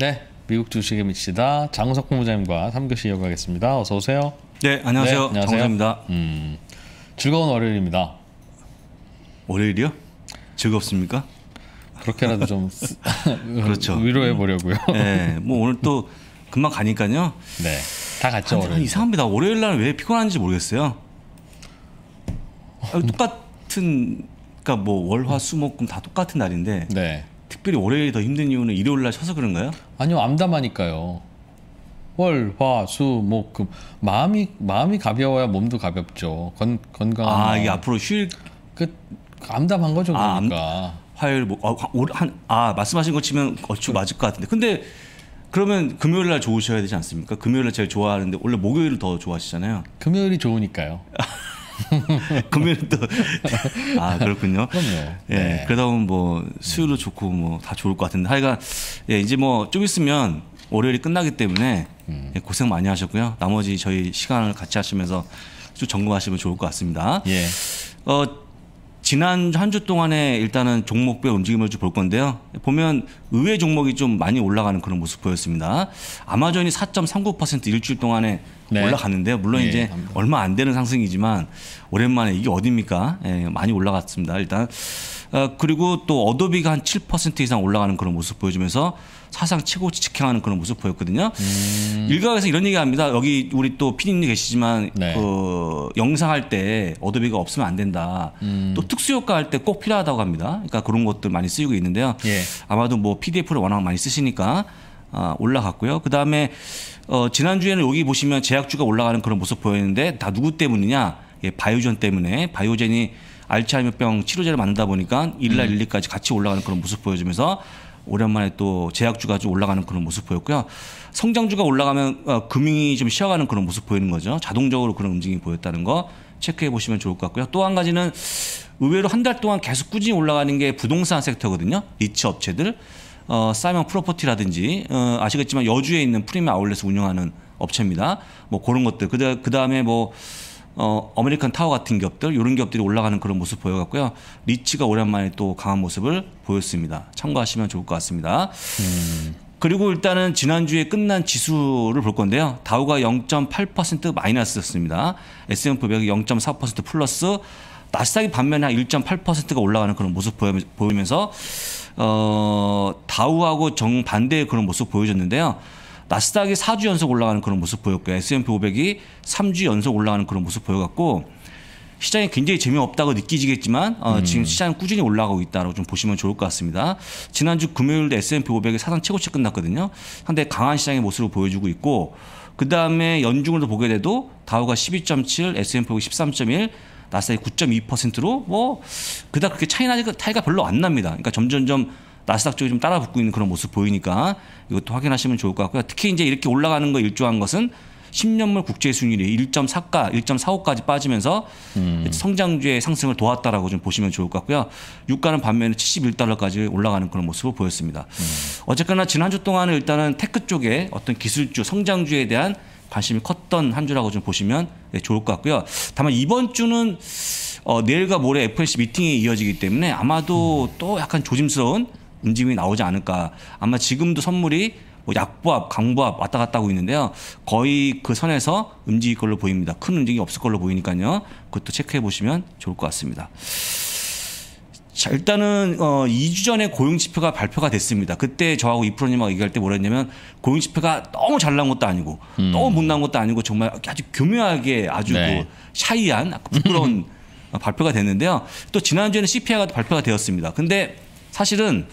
네, 미국 주식에 미치다 장우석 공부장님과 3교시 이어가겠습니다. 어서 오세요. 네, 안녕하세요. 네, 안녕하세요. 장우석입니다. 음, 즐거운 월요일입니다. 월요일이요? 즐겁습니까? 그렇게라도 좀 그렇죠. 위로해 보려고요. 음. 네, 뭐 오늘 또 금방 가니까요. 네, 다 갔죠. 한, 이상합니다. 월요일 날 왜 피곤한지 모르겠어요. 아 똑같은 그러니까 뭐 월화수목금 다 똑같은 날인데 네. 특별히 올해 더 힘든 이유는 일요일 날 쳐서 그런가요? 아니요 암담하니까요. 월, 화, 수, 목, 금 마음이 마음이 가벼워야 몸도 가볍죠. 건 건강. 아 이게 앞으로 쉴. 그 암담한 거죠 아, 그러니까. 암... 화요일 뭐, 아, 한, 아 말씀하신 것 치면 어추 맞을 것 같은데 근데 그러면 금요일 날 좋으셔야 되지 않습니까? 금요일 날제가 좋아하는데 원래 목요일을 더 좋아하시잖아요. 금요일이 좋으니까요. 그러면 또 아 그렇군요. 그럼요. 예, 네. 그러다 보면 뭐 수요도 음. 좋고 뭐 다 좋을 것 같은데 하여간 예, 이제 뭐 좀 있으면 월요일이 끝나기 때문에 음. 예, 고생 많이 하셨고요. 나머지 저희 시간을 같이 하시면서 쭉 점검하시면 좋을 것 같습니다. 예. 어 지난 한 주 동안에 일단은 종목별 움직임을 좀 볼 건데요. 보면 의외 종목이 좀 많이 올라가는 그런 모습 보였습니다. 아마존이 4.39% 일주일 동안에 네. 올라갔는데요. 물론 네. 이제 얼마 안 되는 상승이지만 오랜만에 이게 어딥니까? 예, 많이 올라갔습니다. 일단 어, 그리고 또 어도비가 한 7% 이상 올라가는 그런 모습 보여주면서 사상 최고치 직행하는 그런 모습 보였거든요. 음. 일각에서 이런 얘기합니다. 여기 우리 또 피디님 계시지만 네. 그 영상 할때 어도비가 없으면 안 된다. 음. 또 특수 효과 할 때 꼭 필요하다고 합니다. 그러니까 그런 것들 많이 쓰이고 있는데요. 예. 아마도 뭐 PDF를 워낙 많이 쓰시니까 아, 올라갔고요. 그 다음에 어, 지난주에는 여기 보시면 제약주가 올라가는 그런 모습 보였는데 다 누구 때문이냐? 예, 바이오젠 때문에 바이오젠이 알츠하이머병 치료제를 만든다 보니까 1날 음. 1, 2까지 같이 올라가는 그런 모습 보여주면서 오랜만에 또 제약주가 좀 올라가는 그런 모습 보였고요. 성장주가 올라가면 어, 금융이 좀 쉬어가는 그런 모습 보이는 거죠. 자동적으로 그런 움직임이 보였다는 거 체크해 보시면 좋을 것 같고요. 또 한 가지는 의외로 한 달 동안 계속 꾸준히 올라가는 게 부동산 섹터거든요. 리츠 업체들. 어, 사이먼 프로퍼티라든지 어, 아시겠지만 여주에 있는 프리미엄 아울렛을 운영하는 업체입니다. 뭐 그런 것들. 그다음에 뭐 어, 아메리칸 타워 같은 기업들 이런 기업들이 올라가는 그런 모습 보여갖고요. 리치가 오랜만에 또 강한 모습을 보였습니다. 참고하시면 좋을 것 같습니다. 음. 그리고 일단은 지난주에 끝난 지수를 볼 건데요. 다우가 0.8% 마이너스였습니다. S&P 500이 0.4% 플러스 나스닥이 반면에 1.8%가 올라가는 그런 모습 보이면서 어, 다우하고 정반대의 그런 모습 보여줬는데요. 나스닥이 4주 연속 올라가는 그런 모습 보였고 S&P 500이 3주 연속 올라가는 그런 모습 보여갖고 시장이 굉장히 재미없다고 느끼시겠지만 어, 음. 지금 시장은 꾸준히 올라가고 있다라고 좀 보시면 좋을 것 같습니다. 지난주 금요일도 S&P 500이 사상 최고치 끝났거든요. 한데 강한 시장의 모습을 보여주고 있고 그 다음에 연중으로 보게 돼도 다우가 12.7, S&P 500 13.1 나스닥이 9.2%로 뭐 그닥 그렇게 차이 나지 타이가 별로 안 납니다. 그러니까 점점점 나스닥 쪽이 좀 따라붙고 있는 그런 모습 보이니까 이것도 확인하시면 좋을 것 같고요. 특히 이제 이렇게 올라가는 거 일조한 것은 10년물 국제 수익률이 1.4가 1.45까지 빠지면서 음. 성장주의 상승을 도왔다라고 좀 보시면 좋을 것 같고요. 유가는 반면에 71달러까지 올라가는 그런 모습을 보였습니다. 음. 어쨌거나 지난 주 동안은 일단은 테크 쪽에 어떤 기술주 성장주에 대한 관심이 컸던 한 주라고 좀 보시면 네, 좋을 것 같고요. 다만 이번 주는 어, 내일과 모레 f o c 미팅이 이어지기 때문에 아마도 음. 또 약간 조심스러운 움직임이 나오지 않을까. 아마 지금도 선물이 뭐 약보합, 강보합 왔다 갔다 하고 있는데요. 거의 그 선에서 움직일 걸로 보입니다. 큰 움직임이 없을 걸로 보이니까요. 그것도 체크해 보시면 좋을 것 같습니다. 자, 일단은 어 2주 전에 고용 지표가 발표가 됐습니다. 그때 저하고 이프로님하고 얘기할 때뭐했냐면 고용 지표가 너무 잘 나온 것도 아니고 음. 너무 못 나온 것도 아니고 정말 아주 교묘하게 아주 네. 그 샤이한 부끄러운 발표가 됐는데요. 또 지난주에는 CPI가 발표가 되었습니다. 근데 사실은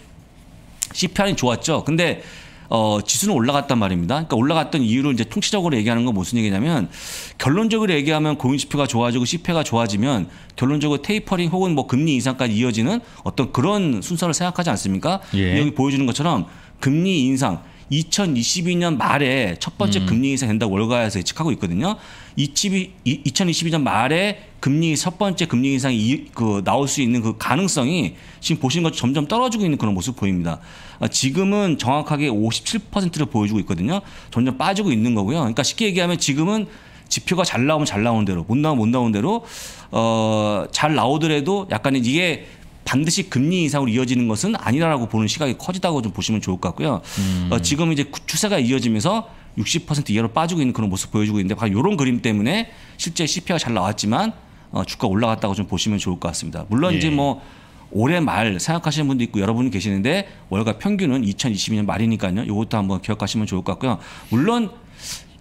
CPR이 좋았죠. 근데 어, 지수는 올라갔단 말입니다. 그러니까 올라갔던 이유를 이제 통치적으로 얘기하는 건 무슨 얘기냐면 결론적으로 얘기하면 고용지표가 좋아지고 CP가 좋아지면 결론적으로 테이퍼링 혹은 뭐 금리 인상까지 이어지는 어떤 그런 순서를 생각하지 않습니까? 예. 여기 보여주는 것처럼 금리 인상 2022년 말에 첫 번째 음. 금리 인상 된다고 월가에서 예측하고 있거든요. 20, 2022년 말에 금리 첫 번째 금리 인상이 그 나올 수 있는 그 가능성이 지금 보시는 것처럼 점점 떨어지고 있는 그런 모습 보입니다. 아, 지금은 정확하게 57%를 보여주고 있거든요. 점점 빠지고 있는 거고요. 그러니까 쉽게 얘기하면 지금은 지표가 잘 나오면 잘나오는 대로 못 나오면 못나오는 대로 어, 잘 나오더라도 약간 이게 반드시 금리 이상으로 이어지는 것은 아니라고 보는 시각이 커지다고 좀 보시면 좋을 것 같고요. 음. 어, 지금 이제 추세가 이어지면서 60% 이하로 빠지고 있는 그런 모습 보여주고 있는데 바로 이런 그림 때문에 실제 CPI가 잘 나왔지만 어, 주가 올라갔다고 좀 보시면 좋을 것 같습니다. 물론 예. 이제 뭐 올해 말 생각하시는 분도 있고 여러분 계시는데 월가 평균은 2022년 말이니까요. 이것도 한번 기억하시면 좋을 것 같고요. 물론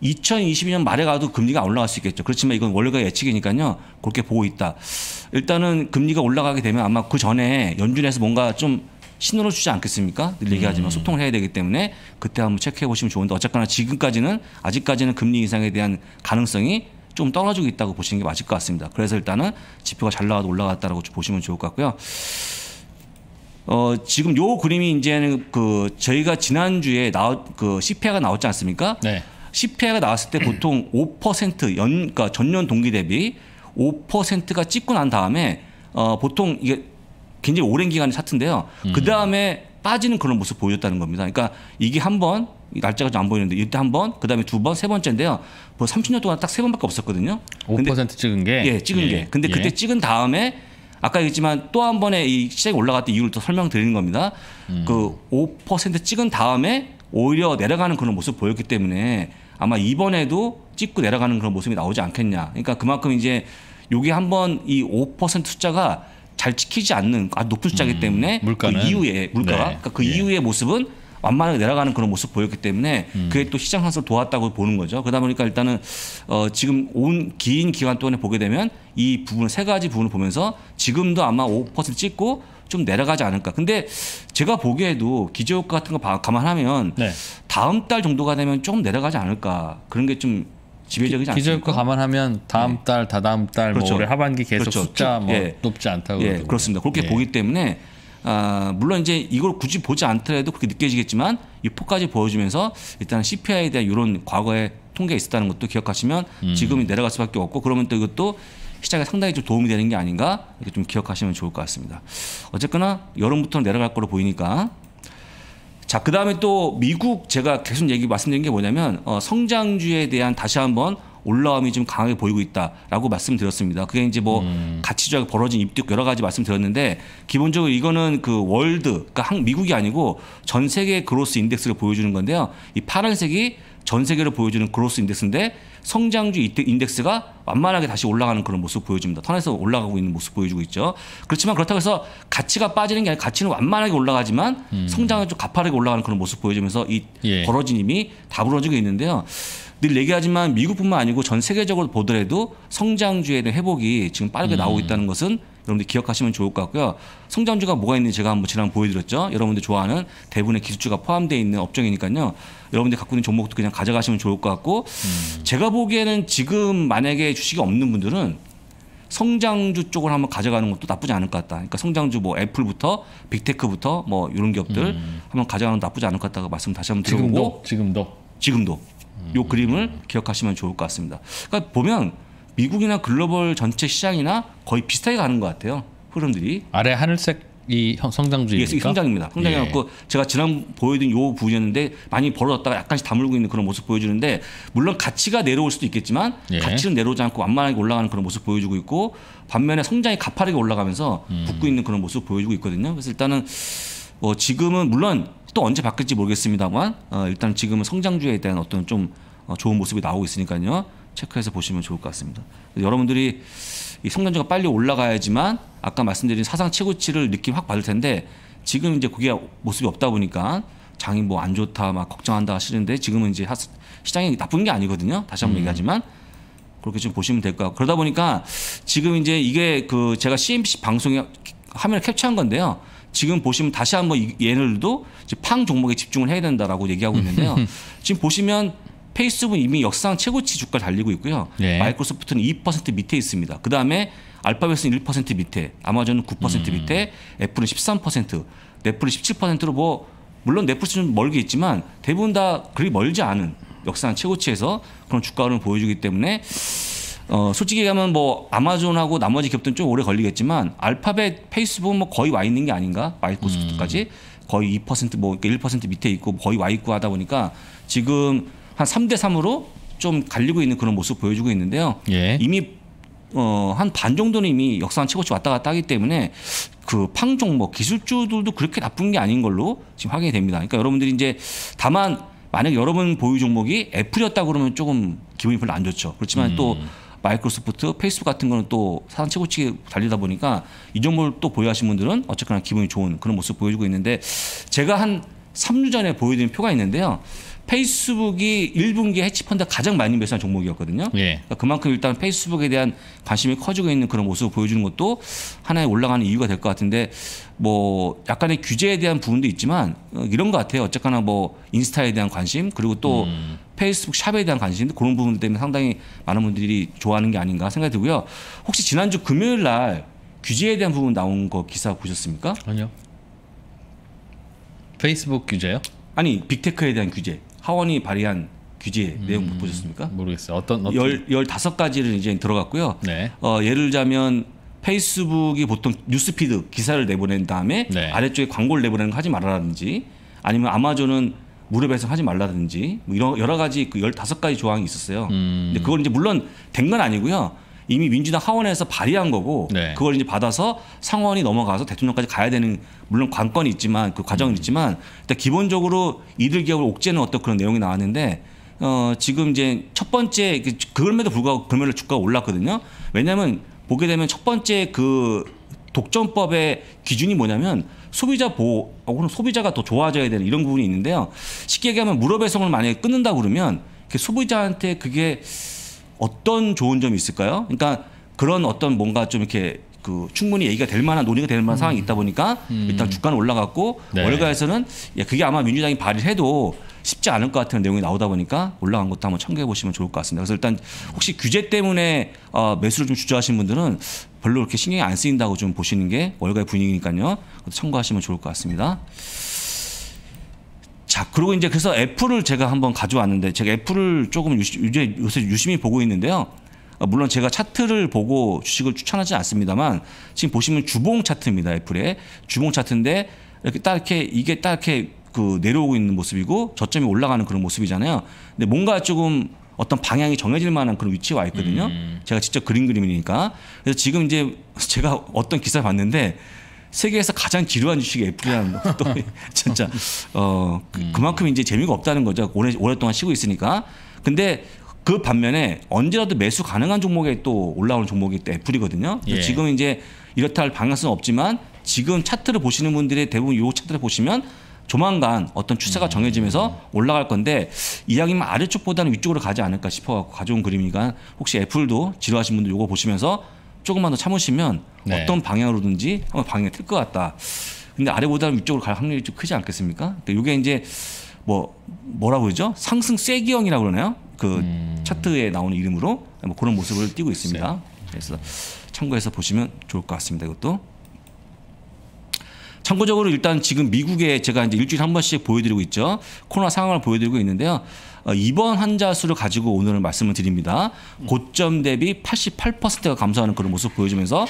2022년 말에 가도 금리가 올라갈 수 있겠죠. 그렇지만 이건 월가 예측이니까요. 그렇게 보고 있다. 일단은 금리가 올라가게 되면 아마 그 전에 연준에서 뭔가 좀 신호를 주지 않겠습니까? 늘 얘기하지만 음. 소통을 해야 되기 때문에 그때 한번 체크해 보시면 좋은데 어쨌거나 지금까지는 아직까지는 금리 인상에 대한 가능성이 좀 떨어지고 있다고 보시는 게 맞을 것 같습니다. 그래서 일단은 지표가 잘 나와도 올라갔다라고 보시면 좋을 것 같고요. 어, 지금 요 그림이 이제는 그 저희가 지난주에 나왔 그 CPI가 나왔지 않습니까? 네. CPI가 나왔을 때 보통 5%연 그러니까 전년 동기 대비 5%가 찍고 난 다음에 어, 보통 이게 굉장히 오랜 기간의 차트인데요. 음. 그 다음에 빠지는 그런 모습 보였다는 겁니다. 그러니까 이게 한 번 날짜가 좀 안 보이는데 이때 한 번, 그 다음에 두 번, 세 번째인데요. 뭐 30년 동안 딱 세 번밖에 없었거든요. 5% 근데, 찍은 게 예, 찍은 예. 게. 근데 그때 예. 찍은 다음에 아까 얘기했지만 또 한 번에 이 시장이 올라갔다 이유를 또 설명드리는 겁니다. 음. 그5% 찍은 다음에 오히려 내려가는 그런 모습 보였기 때문에 아마 이번에도 찍고 내려가는 그런 모습이 나오지 않겠냐. 그러니까 그만큼 이제 요게 한번 이 5% 숫자가 잘찍히지 않는 아, 높은 숫자기 음, 때문에 음, 그 이후에 물가가 네. 그러니까 그 예. 이후의 모습은 완만하게 내려가는 그런 모습 보였기 때문에 음. 그게 또 시장 상승을 도왔다고 보는 거죠. 그러다 보니까 일단은 어, 지금 온 긴 기간 동안에 보게 되면 이 부분 세 가지 부분을 보면서 지금도 아마 5% 찍고 좀 내려가지 않을까. 근데 제가 보기에도 기저효과 같은 거 감안하면 네. 다음 달 정도가 되면 조금 내려가지 않을까. 그런 게 좀 지배적이지 않습니까? 기저효과 감안하면 다음 네. 달, 다다음 달, 뭐 그렇죠. 뭐 올해 하반기 계속 그렇죠. 숫자 뭐 예. 높지 않다고 예. 그렇습니다. 그렇게 예. 보기 때문에 아, 물론 이제 이걸 굳이 보지 않더라도 그렇게 느껴지겠지만 유포까지 보여주면서 일단 CPI에 대한 이런 과거의 통계가 있었다는 것도 기억하시면 음. 지금이 내려갈 수밖에 없고 그러면 또 이것도 시장에 상당히 좀 도움이 되는 게 아닌가 이렇게 좀 기억하시면 좋을 것 같습니다. 어쨌거나 여름부터 내려갈 거로 보이니까 자, 그 다음에 또 미국 제가 계속 얘기 말씀드린 게 뭐냐면 어, 성장주에 대한 다시 한번 올라움이 좀 강하게 보이고 있다라고 말씀드렸습니다. 그게 이제 뭐 음. 가치주가 벌어진 입득 여러 가지 말씀드렸는데 기본적으로 이거는 그 월드 그러니까 한 미국이 아니고 전 세계 그로스 인덱스를 보여주는 건데요. 이 파란색이 전 세계를 보여주는 그로스 인덱스인데 성장주 인덱스가 완만하게 다시 올라가는 그런 모습 보여줍니다. 턴에서 올라가고 있는 모습 보여주고 있죠. 그렇지만 그렇다고 해서 가치가 빠지는 게 아니라 가치는 완만하게 올라가지만 음. 성장은 좀 가파르게 올라가는 그런 모습 보여주면서 이 예. 벌어진 힘이 다부러지고 있는데요. 늘 얘기하지만 미국뿐만 아니고 전 세계적으로 보더라도 성장주에 대한 회복이 지금 빠르게 나오고 음. 있다는 것은 여러분들 기억하시면 좋을 것 같고요. 성장주가 뭐가 있는지 제가 한번 지난 보여드렸죠. 여러분들 좋아하는 대부분의 기술주가 포함되어 있는 업종이니까요. 여러분들 갖고 있는 종목도 그냥 가져가시면 좋을 것 같고 음. 제가 보기에는 지금 만약에 주식이 없는 분들은 성장주 쪽을 한번 가져가는 것도 나쁘지 않을 것 같다. 그러니까 성장주 뭐 애플부터 빅테크부터 뭐 이런 기업들 음. 한번 가져가는 것도 나쁘지 않을 것 같다고 말씀 다시 한번 드리고 지금도 지금도 지금도 요 그림을 기억하시면 좋을 것 같습니다. 그러니까 보면 미국이나 글로벌 전체 시장이나 거의 비슷하게 가는 것 같아요. 흐름들이 아래 하늘색 이 성장주입니까? 예, 성장입니다. 성장이었고 예. 제가 지난 보여드린 요 부분이었는데 많이 벌어졌다가 약간씩 다물고 있는 그런 모습 보여주는데 물론 가치가 내려올 수도 있겠지만 예. 가치는 내려오지 않고 완만하게 올라가는 그런 모습 보여주고 있고 반면에 성장이 가파르게 올라가면서 음. 붙고 있는 그런 모습 보여주고 있거든요. 그래서 일단은 어, 지금은 물론 또 언제 바뀔지 모르겠습니다만 어, 일단 지금은 성장주에 대한 어떤 좀 어, 좋은 모습이 나오고 있으니까요. 체크해서 보시면 좋을 것 같습니다. 여러분들이 이 성장주가 빨리 올라가야지만 아까 말씀드린 사상 최고치를 느낌 확 받을 텐데 지금 이제 그게 모습이 없다 보니까 장이 뭐 안 좋다 막 걱정한다 하시는데 지금은 이제 하, 시장이 나쁜 게 아니거든요. 다시 한번 음. 얘기하지만 그렇게 좀 보시면 될 것 같고 그러다 보니까 지금 이제 이게 그 제가 CMC 방송에 화면을 캡처한 건데요. 지금 보시면 다시 한번 얘네들도 이제 팡 종목에 집중을 해야 된다라고 얘기하고 있는데요. 음. 지금 보시면 페이스북은 이미 역상 최고치 주가 달리고 있고요. 네. 마이크로소프트는 2% 밑에 있습니다. 그 다음에 알파벳은 1% 밑에, 아마존은 9% 음. 밑에, 애플은 13%, 넷플은 17%로 뭐 물론 넷플릭 멀게 있지만 대부분 다 그리 멀지 않은 역상 최고치에서 그런 주가 흐 보여주기 때문에 어, 솔직히 가면 뭐 아마존하고 나머지 기업들은 좀 오래 걸리겠지만 알파벳, 페이스북 은뭐 거의 와 있는 게 아닌가? 마이크로소프트까지 음. 거의 2%뭐 1% 밑에 있고 거의 와 있고 하다 보니까 지금 한 3대 3으로 좀 갈리고 있는 그런 모습 보여주고 있는데요. 예. 이미 어, 한 반 정도는 이미 역사상최고치 왔다 갔다 하기 때문에 그 팡종 뭐 기술주들도 그렇게 나쁜 게 아닌 걸로 지금 확인이 됩니다. 그러니까 여러분들이 이제 다만 만약 여러분 보유 종목이 애플이었다 그러면 조금 기분이 별로 안 좋죠. 그렇지만 음. 또 마이크로소프트, 페이스북 같은 거는 또 사상 최고치에 달리다 보니까 이 정보를 또 보유하신 분들은 어쨌거나 기분이 좋은 그런 모습 보여주고 있는데 제가 한 3주 전에 보여드린 표가 있는데요. 페이스북이 1분기 해치펀드 가장 많이 매수한 종목이었거든요. 예. 그러니까 그만큼 일단 페이스북에 대한 관심이 커지고 있는 그런 모습을 보여주는 것도 하나의 올라가는 이유가 될 것 같은데 뭐 약간의 규제에 대한 부분도 있지만 어, 이런 것 같아요. 어쨌거나 뭐 인스타에 대한 관심 그리고 또 음. 페이스북 샵에 대한 관심도 그런 부분 때문에 상당히 많은 분들이 좋아하는 게 아닌가 생각이 들고요. 혹시 지난주 금요일 날 규제에 대한 부분 나온 거 기사 보셨습니까? 아니요. 페이스북 규제요? 아니 빅테크에 대한 규제 하원이 발의한 규제 음, 내용 못 보셨습니까? 모르겠어요. 어떤, 어떤... 열다 가지를 이제 들어갔고요. 네. 어, 예를 들자면 페이스북이 보통 뉴스피드 기사를 내보낸 다음에 네. 아래쪽에 광고를 내보내는 거 하지 말아라든지 아니면 아마존은 무료 배상하지 말라든지 뭐 이런 여러 가지 그 열다섯 가지 조항이 있었어요. 음. 근데 그걸 이제 물론 된 건 아니고요. 이미 민주당 하원에서 발의한 거고 네. 그걸 이제 받아서 상원이 넘어가서 대통령까지 가야 되는 물론 관건이 있지만 그 과정은 음. 있지만 일단 기본적으로 이들 기업을 옥죄는 어떤 그런 내용이 나왔는데 어 지금 이제 첫 번째 그 그럼에도 불구하고 금요일 주가가 올랐거든요. 왜냐하면 보게 되면 첫 번째 그 독점법의 기준이 뭐냐면 소비자 보호, 혹은 소비자가 더 좋아져야 되는 이런 부분이 있는데요. 쉽게 얘기하면 무어배송을 만약에 끊는다 그러면 그 소비자한테 그게 어떤 좋은 점이 있을까요? 그러니까 그런 어떤 뭔가 좀 이렇게 그 충분히 얘기가 될 만한 논의가 될 만한 음. 상황이 있다 보니까 음. 일단 주가는 올라갔고 네. 월가에서는 예, 그게 아마 민주당이 발의를 해도 쉽지 않을 것 같은 내용이 나오다 보니까 올라간 것도 한번 참고해 보시면 좋을 것 같습니다. 그래서 일단 혹시 규제 때문에 어, 매수를 좀 주저하신 분들은 별로 그렇게 신경이 안 쓰인다고 좀 보시는 게 월가의 분위기니까요. 참고하시면 좋을 것 같습니다. 자, 그리고 이제 그래서 애플을 제가 한번 가져왔는데 제가 애플을 조금 유시, 요새, 유심히 보고 있는데요. 어, 물론 제가 차트를 보고 주식을 추천하지 않습니다만 지금 보시면 주봉 차트입니다. 애플의 주봉 차트인데 이렇게 딱 이렇게 이게 딱 이렇게 그 내려오고 있는 모습이고 저점이 올라가는 그런 모습이잖아요. 근데 뭔가 조금 어떤 방향이 정해질 만한 그런 위치에 와 있거든요. 음. 제가 직접 그린 그림이니까. 그래서 지금 이제 제가 어떤 기사를 봤는데 세계에서 가장 지루한 주식이 애플이라는 것도 진짜 어 그, 음. 그만큼 이제 재미가 없다는 거죠. 오래 오랫동안 쉬고 있으니까. 근데 그 반면에 언제라도 매수 가능한 종목에 또 올라오는 종목이 또 애플이거든요. 예. 지금 이제 이렇다 할 방향성은 없지만 지금 차트를 보시는 분들이 대부분 요 차트를 보시면 조만간 어떤 추세가 음. 정해지면서 올라갈 건데 이야기만 아래쪽보다는 위쪽으로 가지 않을까 싶어 가져온 그림이니까 혹시 애플도 지루하신 분들 요거 보시면서 조금만 더 참으시면 네. 어떤 방향으로든지 한번 방향이 틀것 같다. 근데 아래보다는 위쪽으로 갈 확률이 좀 크지 않겠습니까? 근데 이게 이제 뭐 뭐라고 그러죠? 상승 쐐기형이라고 그러나요? 그 음. 차트에 나오는 이름으로 뭐 그런 모습을 띄고 있습니다. 그래서 참고해서 보시면 좋을 것 같습니다. 이것도. 참고적으로 일단 지금 미국에 제가 이제 일주일에 한 번씩 보여드리고 있죠. 코로나 상황을 보여드리고 있는데요. 이번 어, 환자 수를 가지고 오늘 말씀을 드립니다. 고점 대비 88%가 감소하는 그런 모습 보여주면서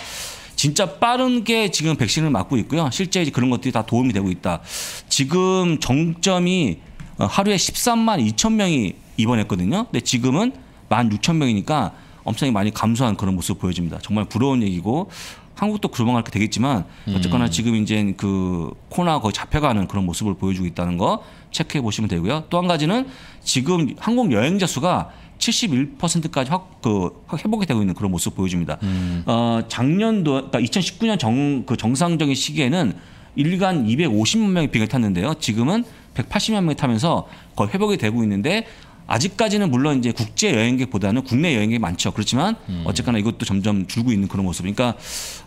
진짜 빠른 게 지금 백신을 맞고 있고요. 실제 이제 그런 것들이 다 도움이 되고 있다. 지금 정점이 어, 하루에 13만 2천 명이 입원했거든요. 근데 지금은 1만 6천 명이니까 엄청 많이 감소한 그런 모습 보여집니다. 정말 부러운 얘기고 한국도 그러면 그렇게 되겠지만 어쨌거나 음. 지금 이제 그코나 거의 잡혀가는 그런 모습을 보여주고 있다는 거 체크해 보시면 되고요. 또 한 가지는 지금 한국 여행자 수가 71%까지 확, 그, 확 회복이 되고 있는 그런 모습 보여줍니다. 음. 어, 작년도, 그러니까 2019년 정, 그 정상적인 시기에는 일간 250만 명이 비행을 탔는데요. 지금은 180만 명이 타면서 거의 회복이 되고 있는데 아직까지는 물론 이제 국제 여행객보다는 국내 여행객이 많죠. 그렇지만 음. 어쨌거나 이것도 점점 줄고 있는 그런 모습. 그러니까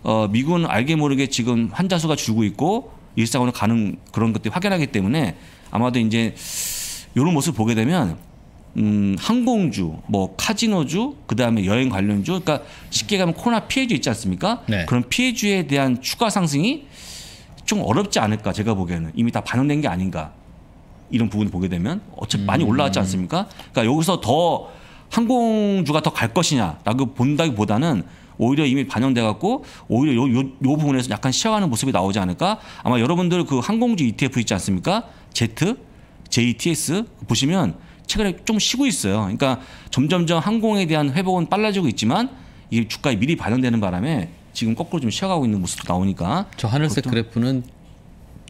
어, 미군 알게 모르게 지금 환자 수가 줄고 있고 일상으로 가는 그런 것들이 확연하기 때문에 아마도 이제 이런 모습 보게 되면 음, 항공주, 뭐 카지노주, 그 다음에 여행 관련주, 그러니까 쉽게 가면 코로나 피해주 있지 않습니까? 네. 그런 피해주에 대한 추가 상승이 좀 어렵지 않을까 제가 보기에는 이미 다 반영된 게 아닌가 이런 부분 을 보게 되면 어차피 많이 음. 올라왔지 않습니까? 그러니까 여기서 더 항공주가 더 갈 것이냐라고 본다기보다는 오히려 이미 반영돼 갖고 오히려 요, 요, 요 부분에서 약간 시어하는 모습이 나오지 않을까? 아마 여러분들 그 항공주 ETF 있지 않습니까? Z, JTS 보시면 최근에 좀 쉬고 있어요. 그러니까 점점점 항공에 대한 회복은 빨라지고 있지만 이게 주가에 미리 반영되는 바람에 지금 거꾸로 좀 쉬어가고 있는 모습도 나오니까 저 하늘색 그것도... 그래프는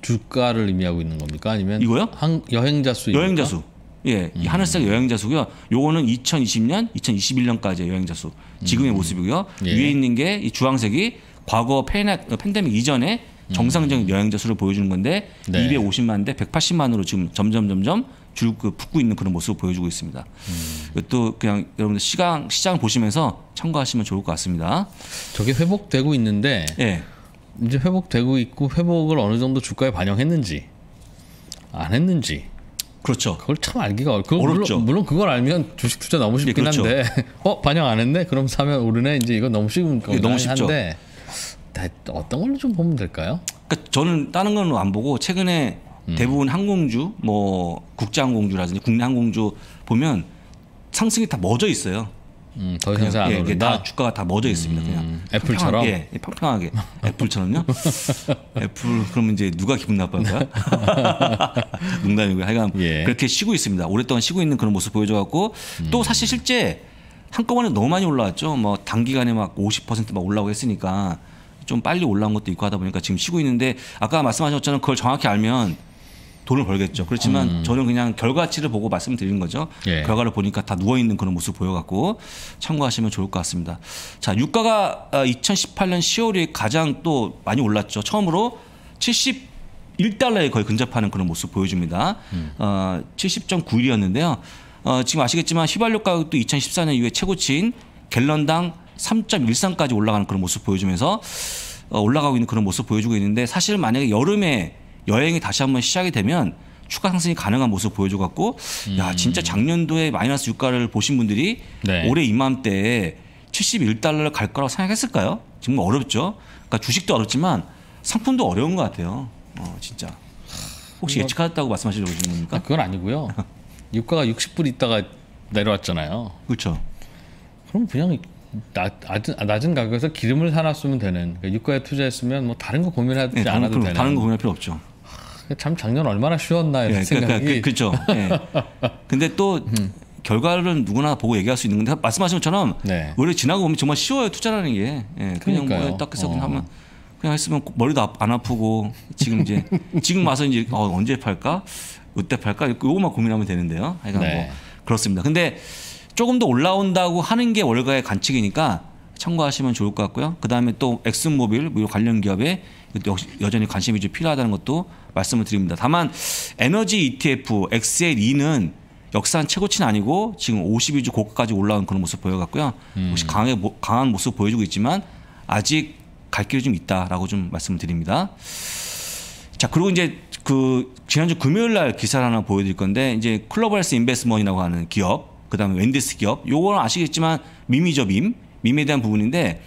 주가를 의미하고 있는 겁니까? 아니면 이거요? 한, 여행자 수 여행자 수. 예, 음. 하늘색 여행자 수고요. 요거는 2020년, 2021년까지의 여행자 수. 지금의 음. 모습이고요. 예. 위에 있는 게 이 주황색이 과거 어, 팬데믹 이전에 음. 정상적인 음. 여행자 수를 보여주는 건데 네. 250만 대 180만으로 지금 점점 점점 줄 그 붙고 있는 그런 모습을 보여주고 있습니다. 음. 이 그냥 여러분들 시장 시장 보시면서 참고하시면 좋을 것 같습니다. 저게 회복되고 있는데 예. 이제 회복되고 있고 회복을 어느 정도 주가에 반영했는지 안 했는지 그렇죠. 그걸 참 알기가 어렵. 물론, 물론 그걸 알면 주식 투자 너무 쉽긴 네, 그렇죠. 한데 어 반영 안 했네. 그럼 사면 오르네. 이제 이거 너무 쉬운 거긴 너무 쉽죠. 한데 어떤 걸로 좀 보면 될까요? 그러니까 저는 다른 건 안 보고 최근에 음. 대부분 항공주 뭐 국제항공주라든지 국내 항공주 보면 상승이 다 멎어 있어요. 음, 더 이상 안 예, 오른다. 다 주가가 다 멎어 있습니다. 그냥 음, 애플처럼. 예, 예 평평하게. 애플처럼요. 애플 그러면 이제 누가 기분 나빠할까? 농담이고요. 하여간 예. 그렇게 쉬고 있습니다. 오랫동안 쉬고 있는 그런 모습 보여줘갖고 또 음. 사실 실제 한꺼번에 너무 많이 올라왔죠. 뭐 단기간에 막 50%막 올라오고 했으니까 좀 빨리 올라온 것도 있고 하다 보니까 지금 쉬고 있는데 아까 말씀하셨잖아요. 그걸 정확히 알면 돈을 벌겠죠. 그렇지만 음. 저는 그냥 결과치를 보고 말씀드리는 거죠. 예. 결과를 보니까 다 누워 있는 그런 모습 보여갖고 참고하시면 좋을 것 같습니다. 자, 유가가 2018년 아, 10월에 가장 또 많이 올랐죠. 처음으로 71달러에 거의 근접하는 그런 모습 보여줍니다. 음. 어, 70.91이었는데요. 어, 지금 아시겠지만 휘발유 가격도 2014년 이후에 최고치인 갤런당 3.13까지 올라가는 그런 모습 보여주면서 어, 올라가고 있는 그런 모습 보여주고 있는데 사실 만약에 여름에 여행이 다시 한번 시작이 되면 추가 상승이 가능한 모습 보여줘갖고 음. 야 진짜 작년도에 마이너스 유가를 보신 분들이 네. 올해 이맘때에 71달러를 갈 거라고 생각했을까요? 지금 어렵죠. 그러니까 주식도 어렵지만 상품도 어려운 것 같아요. 어 진짜. 혹시 예측하셨다고 말씀하시려고 하시는 겁니까? 아, 그건 아니고요. 유가가 60불 있다가 내려왔잖아요. 그렇죠. 그럼 그냥 낮, 은 아, 낮은, 가격에서 기름을 사놨으면 되는 그러니까 유가에 투자했으면 뭐 다른 거 고민하지 네, 않아도 되는 다른 거 고민할 필요 없죠. 참 작년 얼마나 쉬웠나 이런 예, 그, 생각이 그, 그, 그렇죠. 예. 근데 또 음. 결과를 누구나 보고 얘기할 수 있는 건데 말씀하신 것처럼 네. 오히 지나고 보면 정말 쉬워요 투자라는 게 예, 그냥 뭐딱 해서 그냥 하면 그냥 했으면 머리도 안 아프고 지금 이제 지금 와서 이제 어, 언제 팔까 어때 팔까 요것만 고민하면 되는데요. 하여간 뭐 네. 뭐 그렇습니다. 근데 조금 더 올라온다고 하는 게 월가의 관측이니까 참고하시면 좋을 것 같고요. 그 다음에 또 엑슨모빌 뭐 관련 기업에 역시 여전히 관심이 좀 필요하다는 것도 말씀을 드립니다. 다만 에너지 ETF XLE는 역산 사 최고치는 아니고 지금 52주 고가까지 올라온 그런 모습 보여갔고요. 음. 혹시 강해, 강한 모습 보여주고 있지만 아직 갈 길이 좀 있다라고 좀 말씀을 드립니다. 자 그리고 이제 그 지난주 금요일 날 기사를 하나 보여드릴 건데 이제 클로벌스 인베스먼이라고 하는 기업 그다음에 웬디스 기업 요거는 아시겠지만 밈이죠 밈 밈에 대한 부분인데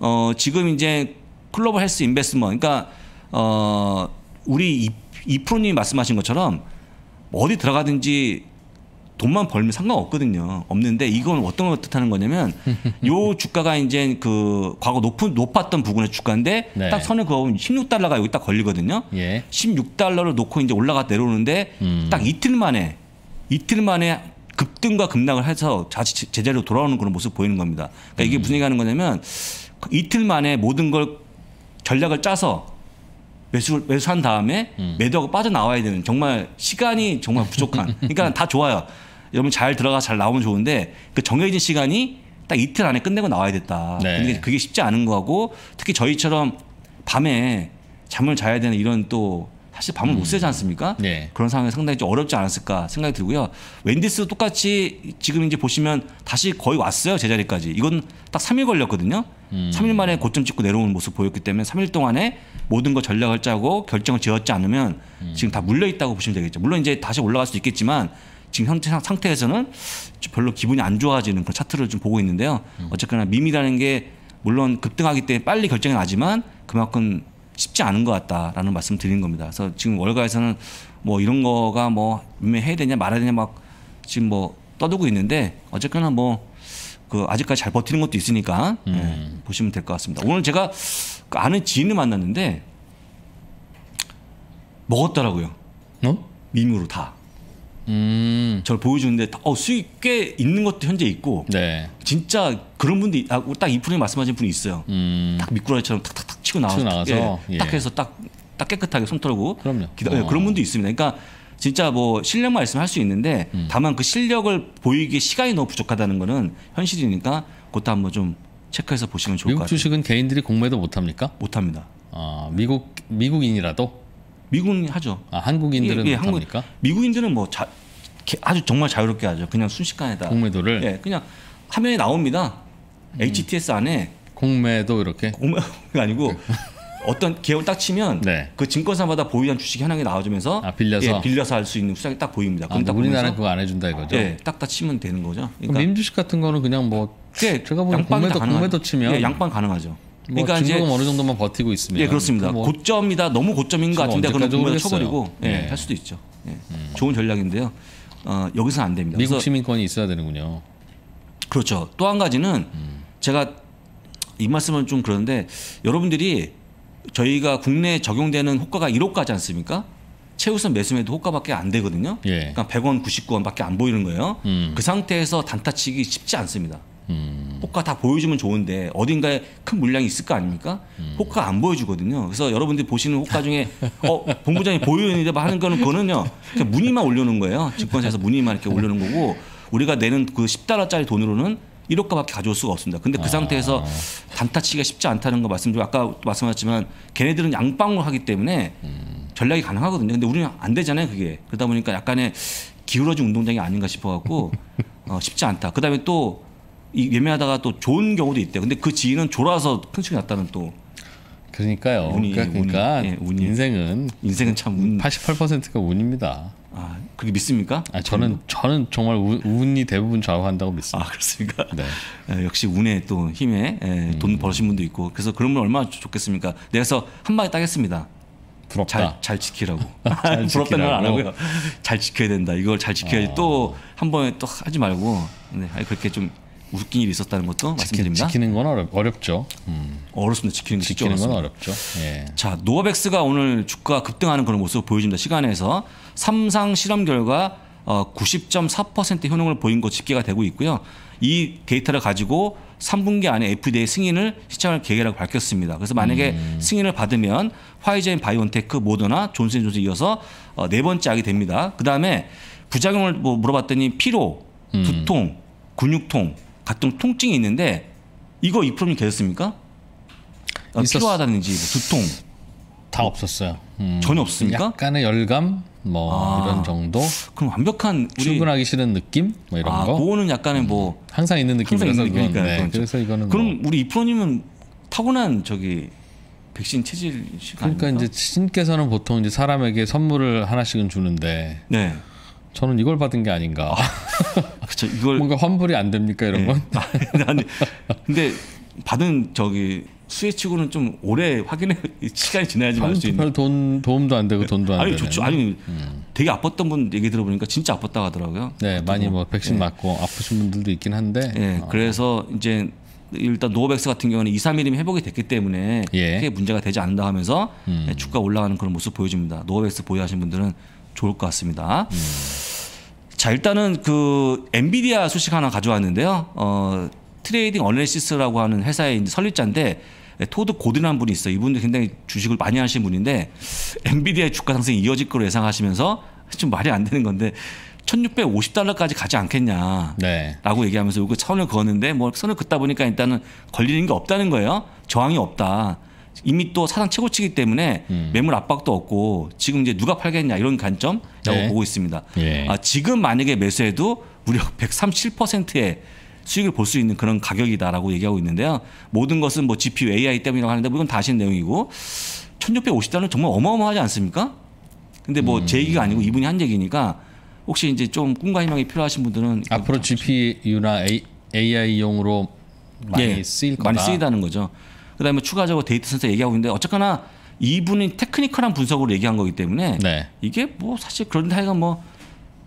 어 지금 이제 클로벌 헬스 인베스먼 그러니까 어 우리 이프로님 이 말씀하신 것처럼 어디 들어가든지 돈만 벌면 상관없거든요. 없는데 이건 어떤 걸 뜻하는 거냐면 요 주가가 이제 그 과거 높은 높았던 부분의 주가인데 네. 딱 선을 그어보면 16달러가 여기 딱 걸리거든요. 예. 16달러를 놓고 이제 올라가 내려오는데 음. 딱 이틀 만에 이틀 만에 급등과 급락을 해서 다시 제자리로 돌아오는 그런 모습 보이는 겁니다. 그러니까 이게 음. 무슨 얘기하는 거냐면 이틀 만에 모든 걸 전략을 짜서 매수 매수한 다음에 음. 매도하고 빠져나와야 되는 정말 시간이 정말 부족한. 그러니까 다 좋아요. 여러분 잘 들어가 잘 나오면 좋은데 그 정해진 시간이 딱 이틀 안에 끝내고 나와야 됐다. 네. 근데 그게 쉽지 않은 거고 특히 저희처럼 밤에 잠을 자야 되는 이런 또 사실 밤을 음. 못 새지 않습니까? 네. 그런 상황이 상당히 좀 어렵지 않았을까 생각이 들고요. 웬디스도 똑같이 지금 이제 보시면 다시 거의 왔어요. 제자리까지. 이건 딱 3일 걸렸거든요. 음. 3일 만에 고점 찍고 내려오는 모습 보였기 때문에 3일 동안에 모든 거 전략을 짜고 결정을 지었지 않으면 음. 지금 다 물려 있다고 보시면 되겠죠. 물론 이제 다시 올라갈 수 있겠지만 지금 현재 상태에서는 별로 기분이 안 좋아지는 그런 차트를 좀 보고 있는데요. 음. 어쨌거나 밈이라는 게 물론 급등하기 때문에 빨리 결정이 나지만 그만큼 쉽지 않은 것 같다라는 말씀 드린 겁니다. 그래서 지금 월가에서는 뭐 이런 거가 뭐 유명해야 되냐 말아야 되냐 막 지금 뭐 떠들고 있는데 어쨌거나 뭐그 아직까지 잘 버티는 것도 있으니까 예, 음. 예, 보시면 될 것 같습니다. 오늘 제가 그 아는 지인을 만났는데 먹었더라고요. 어? 민으로 다. 음. 저를 보여주는데 어, 수익 꽤 있는 것도 현재 있고 네. 진짜 그런 분들이 아, 딱이 분이 말씀하신 분이 있어요. 음. 딱 미꾸라지처럼 탁탁탁 치고 나와서, 치고 나와서 예, 예. 딱 예. 해서 딱, 딱 깨끗하게 손 털고 그럼요. 기다 예, 어. 예, 그런 분도 있습니다. 그러니까 진짜 뭐 실력 만 있으면 할 수 있는데 음. 다만 그 실력을 보이기 시간이 너무 부족하다는 거는 현실이니까 그것도 한번 좀 체크해서 보시면 좋을 것 같아요. 주식은 개인들이 공매도 못 합니까? 못 합니다. 아 미국 미국인이라도 미국인 하죠. 아 한국인들은 예, 예, 못 한국, 합니까? 미국인들은 뭐 자, 아주 정말 자유롭게 하죠. 그냥 순식간에다 공매도를 예 그냥 화면에 나옵니다. 음. HTS 안에 공매도 이렇게 공매가 아니고 어떤 개업을딱 치면 네. 그 증권사마다 보유한 주식이 하나 나와주면서 아, 빌려서 예, 빌려서 할 수 있는 수장이 딱 보입니다. 아, 우리나라는 그거 안 해준다 이거죠? 예, 딱딱 치면 되는 거죠. 그러니까 림 주식 같은 거는 그냥 뭐 예, 제가 보기엔 공매도 공매도 치면 예, 양반 가능하죠. 뭐 그러니까 이제 어느 정도만 버티고 있습니다. 예, 그렇습니다. 뭐 고점이다, 너무 고점인 것 같은데 그럼 공매도 쳐버리고 예, 네. 할 수도 있죠. 예, 음. 좋은 전략인데요. 어, 여기서 안 됩니다. 미국 시민권이 있어야 되는군요. 그렇죠. 또 한 가지는 음. 제가 이 말씀은 좀 그런데 여러분들이 저희가 국내에 적용되는 호가가 1호가지 않습니까? 최우선 매수매도 호가밖에 안 되거든요. 예. 그러니까 100원, 99원밖에 안 보이는 거예요. 음. 그 상태에서 단타치기 쉽지 않습니다. 음. 호가 다 보여주면 좋은데 어딘가에 큰 물량이 있을 거 아닙니까? 음. 호가 안 보여주거든요. 그래서 여러분들이 보시는 호가 중에 어 본부장이 보여주는데 뭐 하는 거는 그거는요. 그냥 무늬만 올려놓은 거예요. 증권사에서 무늬만 이렇게 올려놓은 거고 우리가 내는 그 10달러짜리 돈으로는 1호가밖에 가져올 수가 없습니다. 근데 그 아. 상태에서 단타치기가 쉽지 않다는 거 말씀드리고 아까 말씀하셨지만 걔네들은 양방을 하기 때문에 음. 전략이 가능하거든요. 근데 우리는 안 되잖아요, 그게. 그러다 보니까 약간의 기울어진 운동장이 아닌가 싶어 갖고 어, 쉽지 않다. 그다음에 또이 예매하다가 또 좋은 경우도 있대요. 근데 그 지인은 졸아서 큰층이 났다는 또 그러니까요. 운이, 그러니까, 운이, 그러니까 예, 운이. 인생은 인생은 참 운. 88%가 운입니다. 아, 그게 믿습니까? 아, 저는 음. 저는 정말 운, 운이 대부분 좌우한다고 믿습니다. 아, 그렇습니까? 네. 에, 역시 운에 또 힘에 에, 음. 돈 버신 분도 있고 그래서 그런 분 얼마나 좋겠습니까? 내서 가한 마디 따겠습니다. 부럽다. 잘, 잘 지키라고. 잘 부럽다는 건안 하고요. 잘 지켜야 된다. 이걸 잘 지켜야지 아. 또한 번에 또 하지 말고 네, 그렇게 좀 웃긴 일이 있었다는 것도 지키, 말씀드립니다. 지키는 건 어렵, 어렵죠. 음. 어렵습니다. 지키는, 지키는 건 어렵죠. 예. 자 노바백스가 오늘 주가 급등하는 그런 모습 보여집니다. 시간에서 삼상 실험 결과 어, 90.4% 효능을 보인 것 집계가 되고 있고요. 이 데이터를 가지고 3분기 안에 FDA 승인을 시청할 계획이라고 밝혔습니다. 그래서 만약에 음. 승인을 받으면 화이자인 바이온테크, 모더나, 존슨존슨 이어서 어, 네 번째 약이 됩니다. 그 다음에 부작용을 뭐 물어봤더니 피로, 음. 두통, 근육통, 같은 통증이 있는데 이거 이프로님 계셨습니까? 아, 필요하다든지 뭐 두통 다 없었어요. 음, 전혀 없습니까? 약간의 열감 뭐 아, 이런 정도. 그럼 완벽한 우리, 출근하기 싫은 느낌 뭐 이런 아, 거. 그거는 약간의 뭐 음, 항상 있는 느낌이라서 항상 있는 이건, 네, 그래서 이거는 그럼 뭐, 우리 이프로님은 타고난 저기 백신 체질 그러니까 아닙니까? 이제 신께서는 보통 이제 사람에게 선물을 하나씩은 주는데 네. 저는 이걸 받은 게 아닌가. 아, 그렇죠. 이걸 뭔가 환불이 안 됩니까 이런 네. 건? 아니, 근데 받은 저기 수혜치고는 좀 오래 확인해 시간이 지나야지 말수 있는. 돈 도움도 안 되고 돈도 안 되는. 아니 좋죠. 아니 음. 되게 아팠던 분 얘기 들어보니까 진짜 아팠다 하더라고요. 네, 많이 뭐 백신 네. 맞고 아프신 분들도 있긴 한데. 네, 어. 그래서 이제 일단 노백스 같은 경우는 2, 3일이면 회복이 됐기 때문에 예. 크게 문제가 되지 않는다 하면서 음. 주가 올라가는 그런 모습 보여줍니다. 노백스 보유하신 분들은 좋을 것 같습니다. 음. 자 일단은 그 엔비디아 소식 하나 가져왔는데요. 어, 트레이딩 어널시스라고 하는 회사의 설립자인데 네, 토드 고든한 분이 있어요. 이분도 굉장히 주식을 많이 하신 분인데 엔비디아의 주가 상승이 이어질 거로 예상하시면서 좀 말이 안 되는 건데 1650달러까지 가지 않겠냐라고 네. 얘기하면서 이거 선을 그었는데 뭐 선을 긋다 보니까 일단은 걸리는 게 없다는 거예요. 저항이 없다. 이미 또 사상 최고치기 때문에 음. 매물 압박도 없고 지금 이제 누가 팔겠냐 이런 관점이라고 네. 보고 있습니다. 네. 아, 지금 만약에 매수해도 무려 137%의 수익을 볼 수 있는 그런 가격이다라고 얘기하고 있는데요. 모든 것은 뭐 GPU AI 때문이라고 하는데 이건 다시 내용이고 1650달러는 정말 어마어마하지 않습니까? 근데 뭐제 음. 얘기가 아니고 이분이 한 얘기니까 혹시 이제 좀 꿈과 희망이 필요하신 분들은 앞으로 GPU나 A, AI용으로 많이 예, 쓰일 거다. 많이 쓰이다는 거죠. 그다음에 추가적으로 데이터 센서 얘기하고 있는데 어쨌거나 이분이 테크니컬한 분석으로 얘기한 거기 때문에 네. 이게 뭐 사실 그런 타이가 뭐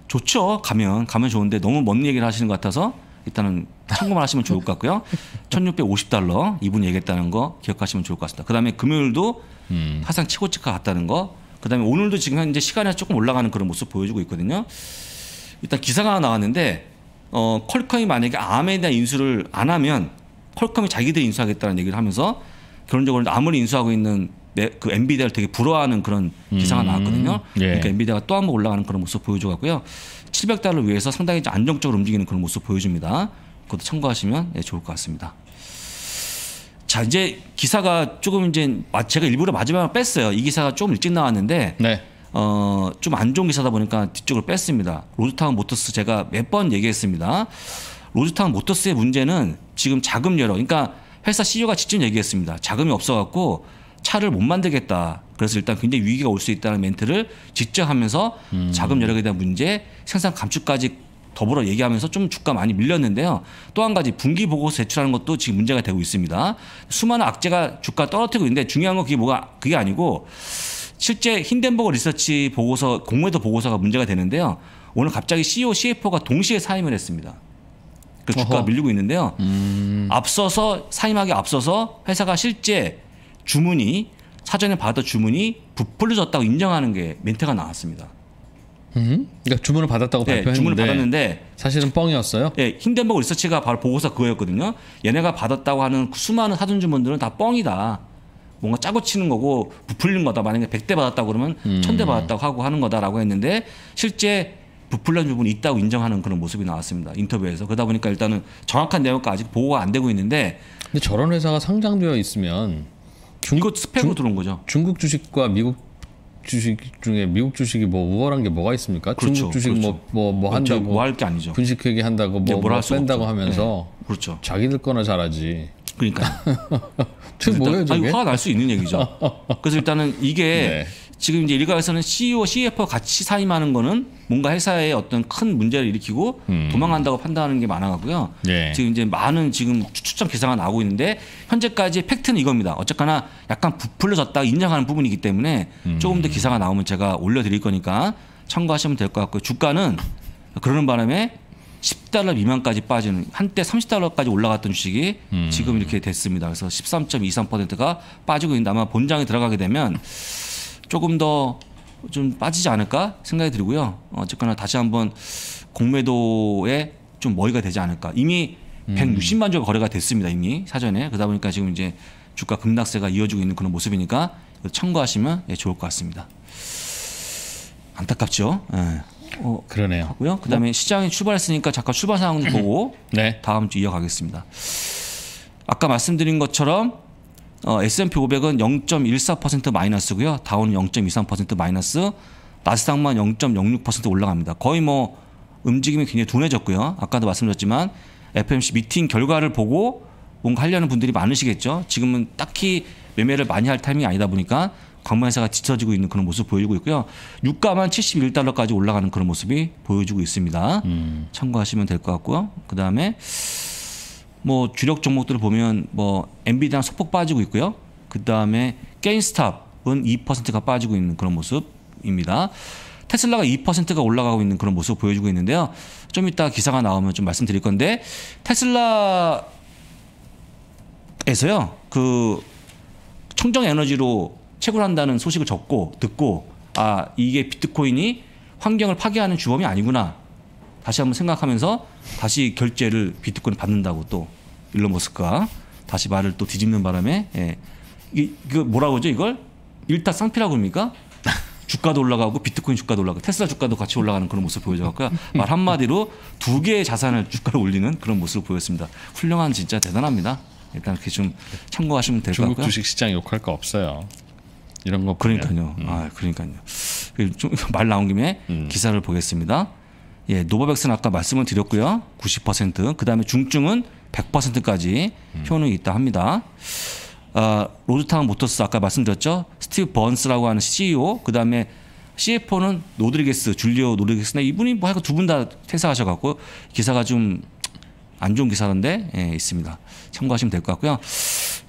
좋죠 가면 가면 좋은데 너무 먼 얘기를 하시는 것 같아서 일단은 참고만 하시면 좋을 것 같고요. 1650달러 이분 이 얘기했다는 거 기억하시면 좋을 것 같습니다. 그다음에 금요일도 음. 항상 치고치카 갔다는 거. 그다음에 오늘도 지금 현재 시간이 조금 올라가는 그런 모습 보여주고 있거든요. 일단 기사가 나왔는데 어 컬컴이 만약에 암에 대한 인수를 안 하면 퀄컴이 자기들이 인수하겠다는 얘기를 하면서 결론적으로 아무 인수하고 있는 그 엔비디아를 되게 부러워하는 그런 기사가 음, 나왔거든요. 예. 그러니까 엔비디아가 또 한 번 올라가는 그런 모습 보여줘갖고요. 700달러 위해서 상당히 안정적으로 움직이는 그런 모습 보여줍니다. 그것도 참고하시면 예, 좋을 것 같습니다. 자 이제 기사가 조금 이제 제가 일부러 마지막을 뺐어요. 이 기사가 조금 일찍 나왔는데 네. 어좀 안 좋은 기사다 보니까 뒤쪽을 뺐습니다. 로드타운 모터스 제가 몇 번 얘기했습니다. 로즈타운 모터스의 문제는 지금 자금 여러 그러니까 회사 CEO가 직접 얘기했습니다. 자금이 없어갖고 차를 못 만들겠다. 그래서 일단 굉장히 위기가 올 수 있다는 멘트를 직접 하면서 음. 자금 여력에 대한 문제, 생산 감축까지 더불어 얘기하면서 좀 주가 많이 밀렸는데요. 또 한 가지 분기 보고서 제출하는 것도 지금 문제가 되고 있습니다. 수많은 악재가 주가 떨어뜨리고 있는데 중요한 건 그게 뭐가 그게 아니고 실제 힌덴버그 리서치 보고서 공모도 보고서가 문제가 되는데요. 오늘 갑자기 CEO, CFO가 동시에 사임을 했습니다. 그주가 어허. 밀리고 있는데요. 음. 앞서서 사임하기 앞서서 회사가 실제 주문이 사전에 받았던 주문이 부풀려졌다고 인정하는 게 멘트가 나왔습니다. 음? 그러니까 주문을 받았다고 네, 발표했는데 주문을 받았는데 사실은 뻥이었어요. 네, 힌덴버그 리서치가 바로 보고서 그거였거든요. 얘네가 받았다고 하는 수많은 사전 주문들은 다 뻥이다. 뭔가 짜고 치는 거고 부풀린 거다. 만약에 100대 받았다고 그러면 1000대 음. 받았다고 하고 하는 거다라고 했는데 실제 부풀려준 부분이 있다고 인정하는 그런 모습이 나왔습니다. 인터뷰에서. 그러다 보니까 일단은 정확한 내용과 아직 보고가 안 되고 있는데 근데 저런 회사가 상장되어 있으면 중국 스펙으로 들어온 거죠. 중국 주식과 미국 주식 중에 미국 주식이 뭐 우월한 게 뭐가 있습니까? 그렇죠, 중국 주식 뭐뭐뭐 그렇죠. 뭐, 뭐 그렇죠. 한다고 뭐 할 게 아니죠. 분식 회계 한다고 뭐뭐할 네, 뺀다고 없죠. 하면서 네. 그렇죠. 자기들 거나 잘하지. 그러니까. 저 그 뭐예요, 저게? 아니, 화가 날 수 있는 얘기죠. 그래서 일단은 이게 네. 지금 이제 일각에서는 CEO, CFO 같이 사임하는 거는 뭔가 회사에 어떤 큰 문제를 일으키고 음. 도망간다고 판단하는 게 많아가고요. 예. 지금 이제 많은 지금 추측점 기사가 나오고 있는데 현재까지 팩트는 이겁니다. 어쨌거나 약간 부풀려졌다 인정하는 부분이기 때문에 음. 조금 더 기사가 나오면 제가 올려드릴 거니까 참고하시면 될 것 같고요. 주가는 그러는 바람에 10달러 미만까지 빠지는 한때 30달러까지 올라갔던 주식이 음. 지금 이렇게 됐습니다. 그래서 13.23%가 빠지고 있는데 아마 본장에 들어가게 되면 조금 더 좀 빠지지 않을까 생각이 들고요. 어, 어쨌거나 다시 한번 공매도에 좀 머리가 되지 않을까. 이미 음. 160만 주 거래가 됐습니다. 이미 사전에 그러다 보니까 지금 이제 주가 급락세가 이어지고 있는 그런 모습이니까 참고하시면 예, 좋을 것 같습니다. 안타깝죠. 예. 어, 그러네요. 하고요. 그다음에 어? 시장이 출발했으니까 잠깐 출발 상황 보고 네. 다음 주 이어가겠습니다. 아까 말씀드린 것처럼 어, S&P 500은 0.14% 마이너스고요. 다운 0.23% 마이너스, 나스닥만 0.06% 올라갑니다. 거의 뭐 움직임이 굉장히 둔해졌고요. 아까도 말씀드렸지만 FMC 미팅 결과를 보고 뭔가 하려는 분들이 많으시겠죠. 지금은 딱히 매매를 많이 할 타이밍이 아니다 보니까 광만회사가 지쳐지고 있는 그런 모습 보여주고 있고요. 유가만 71달러까지 올라가는 그런 모습이 보여주고 있습니다. 음. 참고하시면 될 것 같고요. 그 다음에 뭐 주력 종목들을 보면 뭐엔비디아 소폭 빠지고 있고요. 그 다음에 게임스탑은 2%가 빠지고 있는 그런 모습입니다. 테슬라가 2%가 올라가고 있는 그런 모습 보여주고 있는데요. 좀 이따 기사가 나오면 좀 말씀드릴 건데 테슬라에서요 그 청정 에너지로 채굴한다는 소식을 접고 듣고 아 이게 비트코인이 환경을 파괴하는 주범이 아니구나 다시 한번 생각하면서 다시 결제를 비트코인 받는다고 또 일론 머스크가 다시 말을 또 뒤집는 바람에 예. 이게, 거 그 뭐라고 그러죠 이걸 일타 쌍피라고 합니까? 주가도 올라가고 비트코인 주가도 올라가고 테슬라 주가도 같이 올라가는 그런 모습을 보여줘갖고요. 말 한마디로 두 개의 자산을 주가를 올리는 그런 모습을 보였습니다. 훌륭한 진짜 대단합니다. 일단 그렇게 좀 참고하시면 될 것 같고요. 중국 주식 시장 욕할 거 없어요. 이런 거 보면. 그러니까요. 음. 아 그러니까요. 그 좀말 나온 김에 음. 기사를 보겠습니다. 예, 노바백스는 아까 말씀을 드렸고요. 90%. 그다음에 중증은 100%까지 효능이 있다 합니다. 어, 로드타운 모터스 아까 말씀드렸죠. 스티브 번스라고 하는 CEO, 그다음에 CFO는 노드리게스, 줄리오 노드리게스 이분이 뭐하여 두분 다 퇴사하셔 갖고 기사가 좀 안 좋은 기사던데 예, 있습니다. 참고하시면 될 것 같고요.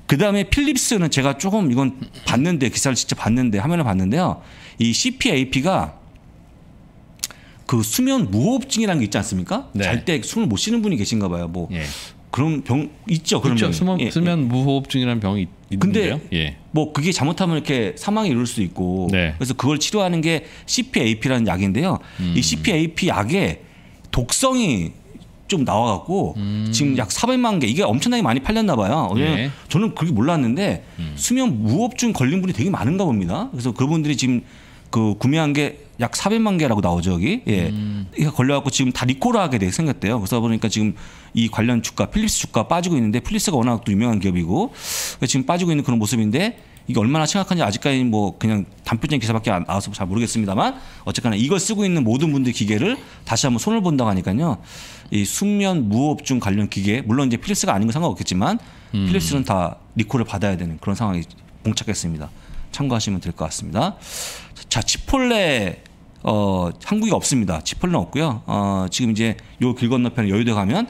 그다음에 필립스는 제가 조금 이건 봤는데 기사를 직접 봤는데 화면을 봤는데요. 이 CPAP가 그 수면 무호흡증이라는 게 있지 않습니까? 네. 잘때 숨을 못 쉬는 분이 계신가 봐요. 뭐 예. 그런 병 있죠. 그런 그렇죠. 수면, 예, 예, 수면 무호흡증이라는 병이 있는데요. 근데 예. 뭐 그게 잘못하면 이렇게 사망이 이룰 수 있고. 네. 그래서 그걸 치료하는 게 CPAP라는 약인데요. 음. 이 CPAP 약에 독성이 좀 나와갖고 음. 지금 약 400만 개 이게 엄청나게 많이 팔렸나 봐요. 예. 예. 저는 그게 몰랐는데 음. 수면 무호흡증 걸린 분이 되게 많은가 봅니다. 그래서 그분들이 지금 그 구매한 게약 400만 개라고 나오죠 여기. 예. 음. 이게 걸려갖고 지금 다 리콜을 하게 돼 생겼대요. 그러다 보니까 지금 이 관련 주가 필립스 주가 빠지고 있는데 필립스가 워낙 또 유명한 기업이고 그러니까 지금 빠지고 있는 그런 모습인데 이게 얼마나 심각한지 아직까지 뭐 그냥 단편적인 기사밖에 안 나와서 잘 모르겠습니다만 어쨌거나 이걸 쓰고 있는 모든 분들 기계를 다시 한번 손을 본다고 하니까요. 이 숙면 무호흡증 관련 기계 물론 이제 필립스가 아닌 건 상관없겠지만 음. 필립스는 다 리콜을 받아야 되는 그런 상황이 봉착했습니다. 참고하시면 될 것 같습니다. 자, 치폴레 어, 한국이 없습니다. 치폴레는 없고요. 어, 지금 이제 요 길 건너편 여의도 가면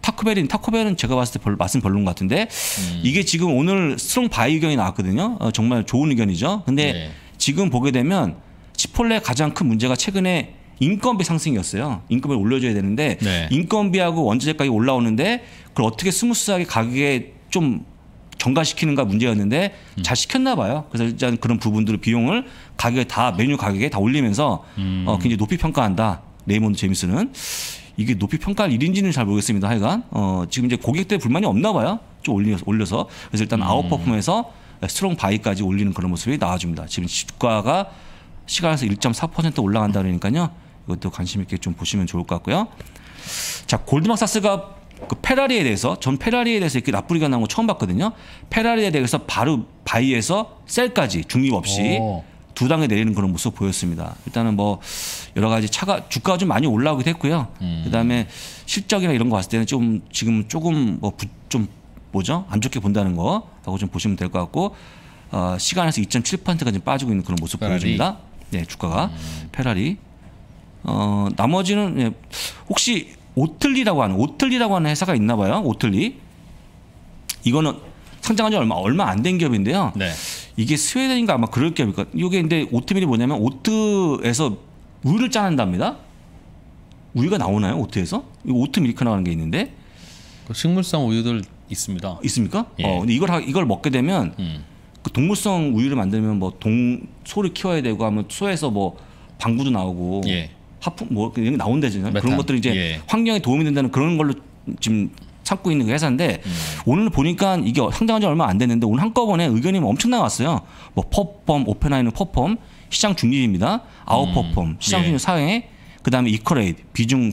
타코벨인 타코벨은 제가 봤을 때 별, 맛은 별론 것 같은데 음. 이게 지금 오늘 스트롱 바이 의견이 나왔거든요. 어, 정말 좋은 의견이죠. 근데 네. 지금 보게 되면 치폴레 가장 큰 문제가 최근에 인건비 상승이었어요. 인건비를 올려줘야 되는데 네. 인건비하고 원자재 가격이 올라오는데 그걸 어떻게 스무스하게 가격에 좀 경가시키는가 문제였는데 음. 잘 시켰나 봐요. 그래서 일단 그런 부분들을 비용을 가격에 다 메뉴 가격에 다 올리면서 음. 어, 굉장히 높이 평가한다. 레이몬드 제임스는 이게 높이 평가할 일인지는 잘 모르겠습니다. 하여간 어, 지금 이제 고객들 불만이 없나 봐요. 좀 올려서, 올려서 그래서 일단 음. 아웃퍼폼에서 스트롱 바이까지 올리는 그런 모습이 나와줍니다. 지금 주가가 시간에서 1.4% 올라간다 그러니까요. 이것도 관심 있게 좀 보시면 좋을 것 같고요. 자 골드만삭스가 그 페라리에 대해서 전 페라리에 대해서 이렇게 나쁘리가 나온 거 처음 봤거든요. 페라리에 대해서 바로 바이에서 셀까지 중립 없이 어. 두 당에 내리는 그런 모습 보였습니다. 일단은 뭐 여러 가지 차가 주가가 좀 많이 올라오기도 했고요. 음. 그다음에 실적이나 이런 거 봤을 때는 좀 지금 조금 뭐 좀 뭐죠 안 좋게 본다는 거라고 좀 보시면 될 것 같고 어, 시간에서 2.7%가 좀 빠지고 있는 그런 모습 페라리. 보여집니다 네, 주가가 음. 페라리. 어, 나머지는 예, 혹시 오틀리라고 하는 오틀리라고 하는 회사가 있나 봐요. 오틀리. 이거는 상장한 지 얼마 얼마 안 된 기업인데요. 네. 이게 스웨덴인가 아마 그럴 기업든요 이게 근데 오트밀이 뭐냐면 오트에서 우유를 짜낸답니다. 우유가 나오나요? 오트에서? 이거 오트 밀크 나가는 게 있는데. 그 식물성 우유들 있습니다. 있습니까? 예. 어, 근데 이걸 이걸 먹게 되면 음. 그 동물성 우유를 만들면 뭐 동 소를 키워야 되고 하면 소에서 뭐 방구도 나오고 예. 화풍 뭐 나온다잖아요. 그런 것들이 이제 예. 환경에 도움이 된다는 그런 걸로 지금 참고 있는 그 회사인데 음. 오늘 보니까 이게 상장한 지 얼마 안 됐는데 오늘 한꺼번에 의견이 뭐 엄청 나왔어요. 뭐 퍼펌, 오펜하이는 퍼펌, 시장 중립입니다. 아웃 음. 퍼펌, 시장 예. 중립 예. 사회, 그다음에 이커레이드, 비중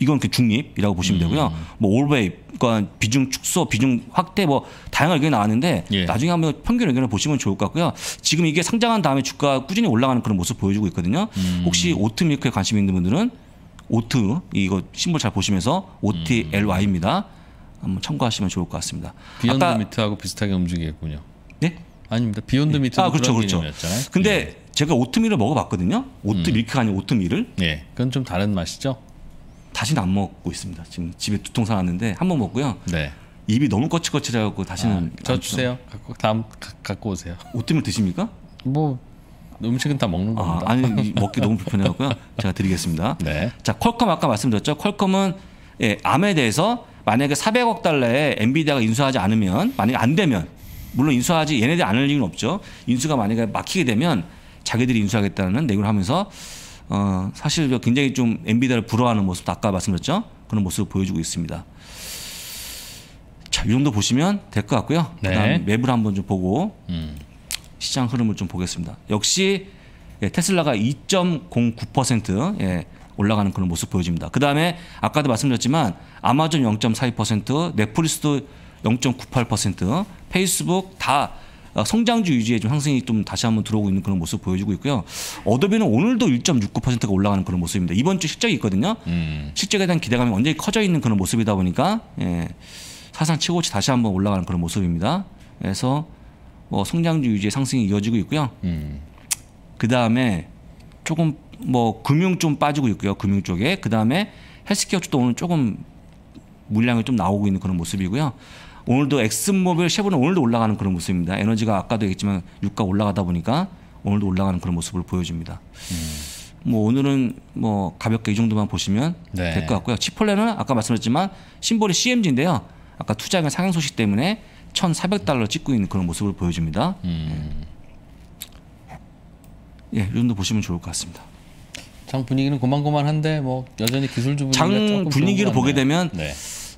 이건 그 중립이라고 보시면 음. 되고요. 뭐올베이 그러니까 비중 축소, 비중 확대 뭐 다양한 의견이 나왔는데 예. 나중에 한번 평균 의견을 보시면 좋을 것 같고요. 지금 이게 상장한 다음에 주가 꾸준히 올라가는 그런 모습 보여주고 있거든요. 음. 혹시 오트 밀크에 관심 있는 분들은 오트 이거 심볼 잘 보시면서 OTLY입니다. 음. 한번 참고하시면 좋을 것 같습니다. 비욘드 아까, 미트하고 비슷하게 움직이겠군요. 네? 아닙니다. 비욘드 네. 미트 아, 그렇죠, 그렇 개념이었잖아요. 근데 예. 제가 오트밀을 먹어봤거든요. 오트밀크가 아닌 오트밀을. 예, 그건 좀 다른 맛이죠. 다시는 안 먹고 있습니다. 지금 집에 두통 사놨는데 한 번 먹고요. 네. 입이 너무 거칠거칠해갖고 다시는 아, 저 주세요. 갖고 다음 가, 갖고 오세요. 오뜸을 드십니까? 뭐 음식은 다 먹는 아, 겁니다. 아, 니 먹기 너무 불편해갖고요. 제가 드리겠습니다. 네. 자 퀄컴 아까 말씀드렸죠. 퀄컴은 예, 암에 대해서 만약에 400억 달러에 엔비디아가 인수하지 않으면 만약 안 되면 물론 인수하지 얘네들 안할 이유는 없죠. 인수가 만약에 막히게 되면 자기들이 인수하겠다는 내용을 하면서 어, 사실 굉장히 좀 엔비디아를 부러워하는 모습도 아까 말씀드렸죠. 그런 모습을 보여주고 있습니다. 자, 이 정도 보시면 될 것 같고요. 네. 그다음 맵을 한번 좀 보고 음. 시장 흐름을 좀 보겠습니다. 역시 예, 테슬라가 2.09% 예, 올라가는 그런 모습 보여집니다. 그 다음에 아까도 말씀드렸지만 아마존 0.42%, 넷플릭스도 0.98%, 페이스북 다 아, 성장주 유지에 좀 상승이 좀 다시 한번 들어오고 있는 그런 모습 보여주고 있고요. 어도비는 오늘도 1.69%가 올라가는 그런 모습입니다. 이번 주 실적이 있거든요. 음. 실적에 대한 기대감이 완전히 커져 있는 그런 모습이다 보니까 예, 사상 최고치 다시 한번 올라가는 그런 모습입니다. 그래서 뭐 성장주 유지의 상승이 이어지고 있고요. 음. 그 다음에 조금 뭐 금융 좀 빠지고 있고요. 금융 쪽에 그 다음에 헬스케어 쪽도 오늘 조금 물량이 좀 나오고 있는 그런 모습이고요. 오늘도 엑스모빌 쉐보는 오늘도 올라가는 그런 모습입니다. 에너지가 아까도 얘기했지만 유가 올라가다 보니까 오늘도 올라가는 그런 모습을 보여줍니다. 음. 뭐 오늘은 뭐 가볍게 이 정도만 보시면 네. 될것 같고요. 치폴레는 아까 말씀드렸지만 심볼이 CMG인데요. 아까 투자금 상향 소식 때문에 1,400달러 찍고 있는 그런 모습을 보여줍니다. 음. 예, 이 정도 보시면 좋을 것 같습니다. 장 분위기는 고만고만한데 뭐 여전히 기술주 분위기가 장 분위기를 보게 되면 네.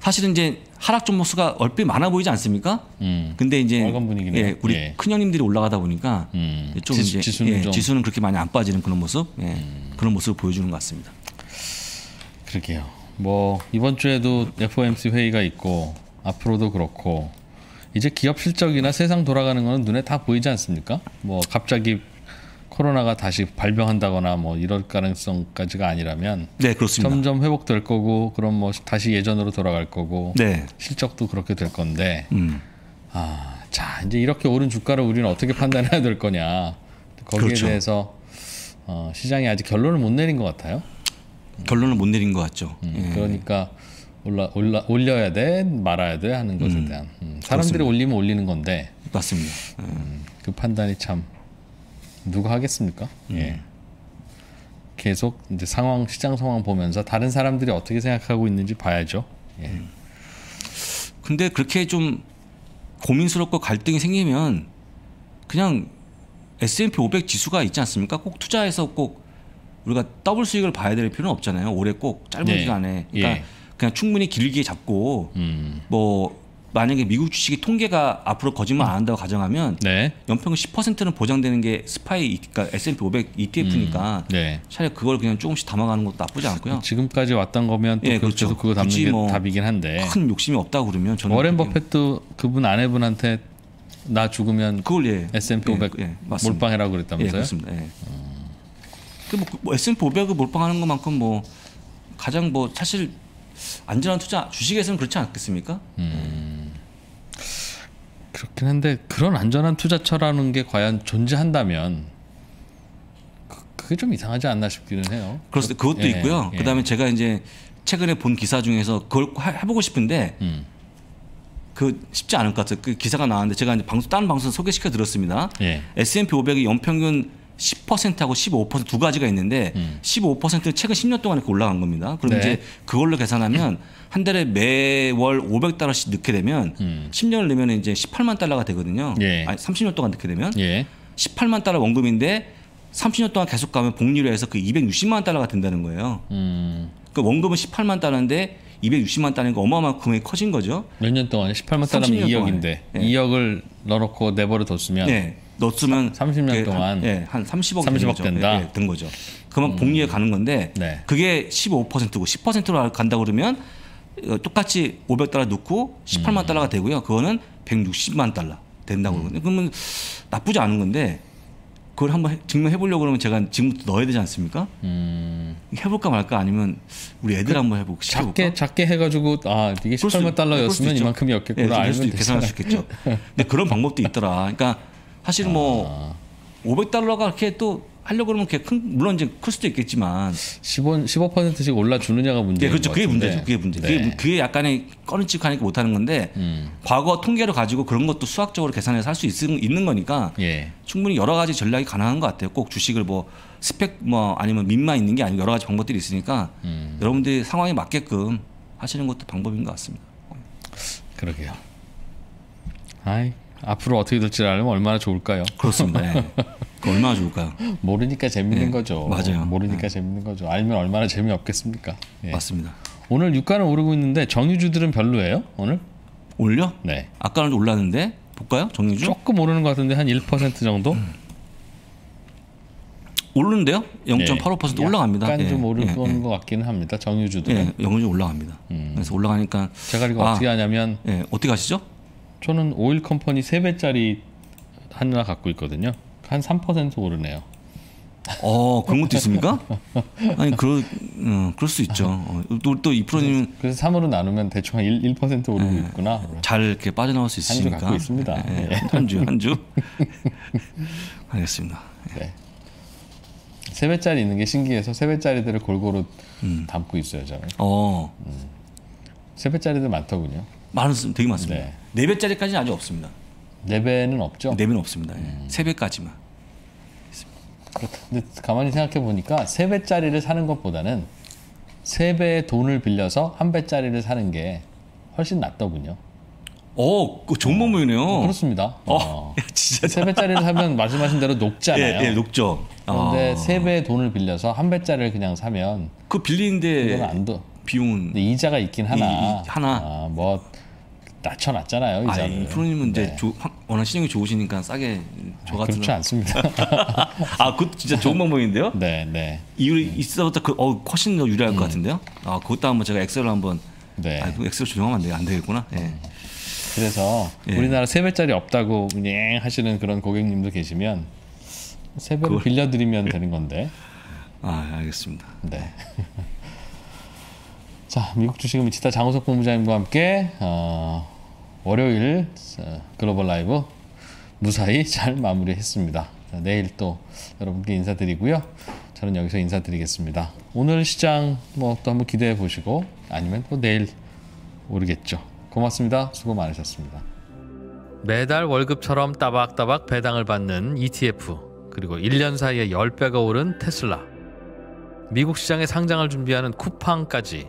사실은 이제 하락 종목수가 얼핏 많아 보이지 않습니까? 음. 근데 이제 예, 우리 예. 큰형님들이 올라가다 보니까 음. 좀지 이제 지수는, 예, 좀... 지수는 그렇게 많이 안 빠지는 그런 모습, 예, 음. 그런 모습을 보여주는 것 같습니다. 그러게요. 뭐 이번 주에도 FOMC 회의가 있고 앞으로도 그렇고 이제 기업 실적이나 세상 돌아가는 거는 눈에 다 보이지 않습니까? 뭐 갑자기 코로나가 다시 발병한다거나 뭐 이럴 가능성까지가 아니라면 네 그렇습니다. 점점 회복될 거고 그럼 뭐 다시 예전으로 돌아갈 거고 네. 실적도 그렇게 될 건데 음. 아자 이제 이렇게 오른 주가를 우리는 어떻게 판단해야 될 거냐 거기에 그렇죠. 대해서 어, 시장이 아직 결론을 못 내린 것 같아요. 결론을 못 내린 것 같죠. 음, 예. 그러니까 올라, 올라 올려야 돼 말아야 돼 하는 것에 음, 대한 음, 사람들이 그렇습니다. 올리면 올리는 건데 맞습니다. 예. 그 판단이 참 누가 하겠습니까? 음. 예. 계속 이제 상황 시장 상황 보면서 다른 사람들이 어떻게 생각하고 있는지 봐야죠. 예. 음. 근데 그렇게 좀 고민스럽고 갈등이 생기면 그냥 S&P 500 지수가 있지 않습니까? 꼭 투자해서 꼭 우리가 더블 수익을 봐야 될 필요는 없잖아요. 올해 꼭 짧은 예. 기간에. 그러니까 예. 그냥 충분히 길게 잡고 음. 뭐 만약에 미국 주식이 통계가 앞으로 거짓말 안 한다고 가정하면 네. 연평균 10%는 보장되는 게 스파이 그러니까 S&P 500 ETF니까 음, 네. 차라리 그걸 그냥 조금씩 담아가는 것도 나쁘지 않고요. 그 지금까지 왔던 거면 또 예, 그렇죠. 그거 담는 게뭐 답이긴 한데 큰 욕심이 없다고 그러면 저는 워렌 버핏도 그분 아내분한테 나 죽으면 그걸 예. S&P 500 예, 예, 몰빵해라고 그랬다면서요? 예, 맞습니다. 예. 음. 그 뭐, 그뭐 S&P 500을 몰빵하는 것만큼 뭐 가장 뭐 사실 안전한 투자 주식에서는 그렇지 않겠습니까? 음. 그렇긴 한데 그런 안전한 투자처라는 게 과연 존재한다면 그, 그게 좀 이상하지 않나 싶기는 해요. 그렇습 그것도 예, 있고요. 예. 그다음에 제가 이제 최근에 본 기사 중에서 그걸 해보고 싶은데 음. 그 쉽지 않을 것 같아요. 그 기사가 나왔는데 제가 이제 방송 다른 방송 소개시켜 드렸습니다. 예. S&P 5 0 0의 연평균 10%하고 15%두 가지가 있는데 음. 15%는 최근 10년 동안 이렇게 올라간 겁니다. 그럼 네. 이제 그걸로 계산하면 음. 한 달에 매월 500달러씩 넣게 되면 음. 10년을 내면 이제 18만 달러가 되거든요. 예. 아니 30년 동안 넣게 되면 예. 18만 달러 원금인데 30년 동안 계속 가면 복리로 해서 그 260만 달러가 된다는 거예요. 음. 그 원금은 18만 달러인데 260만 달러니까 어마어마한 금액이 커진 거죠. 몇 년 동안 18만 달러면 2억인데 예. 네. 2억을 넣어놓고 내버려 뒀으면 네. 넣었으면 30년 동안 예, 한 30억 30억 된다 예, 된 거죠. 그만 음. 복리에 가는 건데 네. 그게 15%고 10%로 간다 그러면 어, 똑같이 500달러 넣고 18만 음. 달러가 되고요. 그거는 160만 달러 된다고 음. 그러거든요. 그러면 나쁘지 않은 건데 그걸 한번 증명해 보려고 그러면 제가 지금부터 넣어야 되지 않습니까? 음. 해볼까 말까 아니면 우리 애들 그, 한번 해보고 시켜볼까? 작게 작게 해가지고 아 이게 18만 달러였으면 이만큼이었겠구나 네, 예, 알면 계산할 수 있겠죠. 근데 그런 방법도 있더라. 그러니까 사실 뭐 아. 어. 500달러가 이렇게또 하려고 그러면 그게 큰 물론 이제 클 수도 있겠지만 15 15%씩 올라주느냐가 문제. 네, 그렇죠. 그게 문제죠. 그게 문제. 네. 그게, 그게 약간의 꺼는집 하니까 못 하는 건데 음. 과거 통계를 가지고 그런 것도 수학적으로 계산해서 할 수 있는 거니까 예. 충분히 여러 가지 전략이 가능한 것 같아요. 꼭 주식을 뭐 스펙 뭐 아니면 민만 있는 게 아니고 여러 가지 방법들이 있으니까 음. 여러분들이 상황에 맞게끔 하시는 것도 방법인 것 같습니다. 그러게요. 아이 앞으로 어떻게 될지 알면 얼마나 좋을까요? 그렇습니다. 네. 얼마나 좋을까요? 모르니까 재밌는 네. 거죠. 맞아요. 모르니까 네. 재밌는 거죠. 알면 얼마나 재미없겠습니까? 예. 맞습니다. 오늘 유가는 오르고 있는데 정유주들은 별로예요? 오늘? 올려? 네. 아까는 올랐는데 볼까요? 정유주? 조금 오르는 것 같은데 한 1% 정도? 음. 오르는데요? 0.85% 예. 올라갑니다. 약간 예. 좀 오르는 예, 예. 것 같기는 합니다. 정유주도. 예. 영유주 올라갑니다. 음. 그래서 올라가니까 제가 이거 아, 어떻게 하냐면 예. 어떻게 하시죠? 저는 오일 컴퍼니 3배짜리 하나 갖고 있거든요. 한 3% 오르네요. 어 그런 것도 있습니까? 아니 그러 어, 그럴 수 있죠. 어, 또또 이프로님 그래서 3으로 나누면 대충 1, 1% 오르고 네, 있구나. 잘 이렇게 빠져나올 수 있으니까. 한주 갖고 있습니다. 네, 네. 한주 한 주. 알겠습니다. 예. 네. 세 배짜리 있는 게 신기해서 세 배짜리들을 골고루 음. 담고 있어요 저는. 어. 음. 세 배짜리들 많더군요. 많은 수는 되게 많습니다. 네. 4배짜리까지는 아직 없습니다. 네배는 없죠? 네배는 없습니다. 예. 음. 3배까지만. 근데 가만히 생각해 보니까 세배짜리를 사는 것보다는 세배의 돈을 빌려서 한배짜리를 사는 게 훨씬 낫더군요. 어, 그 좋은 방법이네요 어, 그렇습니다. 어, 어, 야, 진짜. 세 배짜리를 사면 말씀하신 대로 녹잖아요. 예, 예 녹죠. 그런데 아. 세 배의 돈을 빌려서 한 배짜리를 그냥 사면 그 빌리는데 안 도... 비용은 이자가 있긴 하나. 이, 이, 하나. 아, 뭐 낮춰놨잖아요. 아, 프로님은 이제 네. 조, 워낙 신용이 좋으시니까 싸게 저 같은. 그렇지 않습니다. 아, 그 진짜 좋은 방법인데요. 네, 네. 이율 네. 있어봤자 그 어, 훨씬 더 유리할 음. 것 같은데요. 아, 그것도 한번 제가 엑셀로 한번. 네. 아, 엑셀 조정하면 안, 되, 안 되겠구나. 예. 음. 그래서 예. 우리나라 세배짜리 없다고 그냥 하시는 그런 고객님도 계시면 세배를 그걸... 빌려드리면 되는 건데. 아, 알겠습니다. 네. 자, 미국 주식은 미치다 장호석 본부장님과 함께 어, 월요일 어, 글로벌 라이브 무사히 잘 마무리했습니다. 내일 또 여러분께 인사드리고요. 저는 여기서 인사드리겠습니다. 오늘 시장 뭐 또 한번 기대해 보시고 아니면 또 내일 모르겠죠. 고맙습니다. 수고 많으셨습니다. 매달 월급처럼 따박따박 배당을 받는 ETF 그리고 1년 사이에 10배가 오른 테슬라 미국 시장에 상장을 준비하는 쿠팡까지